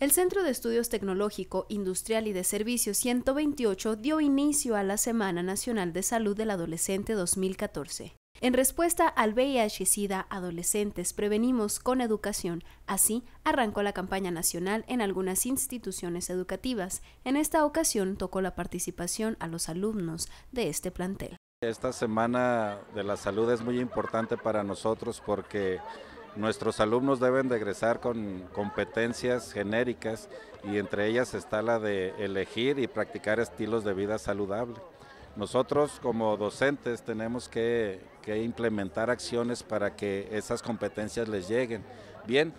El Centro de Estudios Tecnológico, Industrial y de Servicios 128 dio inicio a la Semana Nacional de Salud del Adolescente 2014. En respuesta al VIH-Sida, adolescentes prevenimos con educación. Así arrancó la campaña nacional en algunas instituciones educativas. En esta ocasión tocó la participación a los alumnos de este plantel. Esta semana de la salud es muy importante para nosotros porque Nuestros alumnos deben regresar con competencias genéricas y entre ellas está la de elegir y practicar estilos de vida saludable. Nosotros como docentes tenemos que, que implementar acciones para que esas competencias les lleguen. Bien,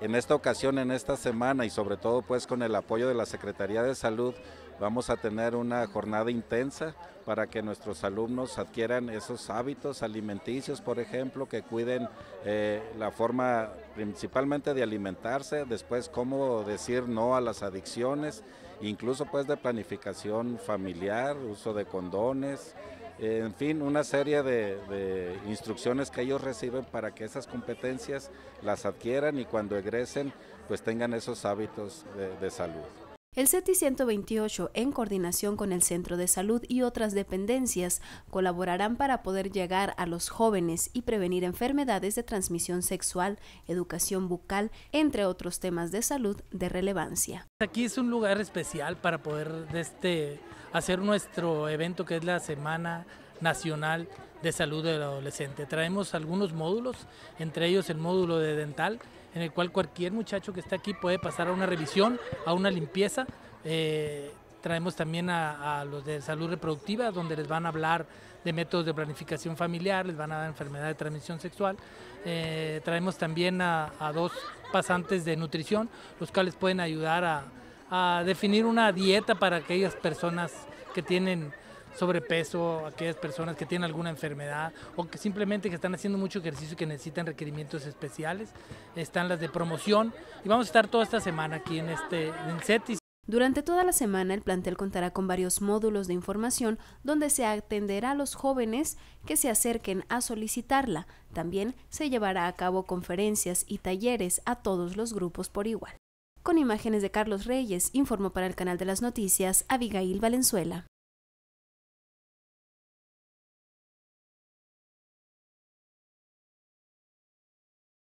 en esta ocasión, en esta semana y sobre todo pues con el apoyo de la Secretaría de Salud, Vamos a tener una jornada intensa para que nuestros alumnos adquieran esos hábitos alimenticios, por ejemplo, que cuiden eh, la forma principalmente de alimentarse, después cómo decir no a las adicciones, incluso pues de planificación familiar, uso de condones, en fin, una serie de, instrucciones que ellos reciben para que esas competencias las adquieran y cuando egresen pues tengan esos hábitos de salud. El CETI en coordinación con el Centro de Salud y otras dependencias, colaborarán para poder llegar a los jóvenes y prevenir enfermedades de transmisión sexual, educación bucal, entre otros temas de salud de relevancia. Aquí es un lugar especial para poder este, hacer nuestro evento que es la Semana Nacional de Salud del Adolescente. Traemos algunos módulos, entre ellos el módulo de dental, en el cual cualquier muchacho que está aquí puede pasar a una revisión, a una limpieza. Eh, traemos también a, los de salud reproductiva, donde les van a hablar de métodos de planificación familiar, les van a dar enfermedad de transmisión sexual. Eh, traemos también a, dos pasantes de nutrición, los cuales pueden ayudar a definir una dieta para aquellas personas que tienen sobrepeso, aquellas personas que tienen alguna enfermedad o que simplemente que están haciendo mucho ejercicio y que necesitan requerimientos especiales. Están las de promoción y vamos a estar toda esta semana aquí en este en Durante toda la semana el plantel contará con varios módulos de información donde se atenderá a los jóvenes que se acerquen a solicitarla. También se llevará a cabo conferencias y talleres a todos los grupos por igual. Con imágenes de Carlos Reyes, informó para el canal de las noticias Abigail Valenzuela.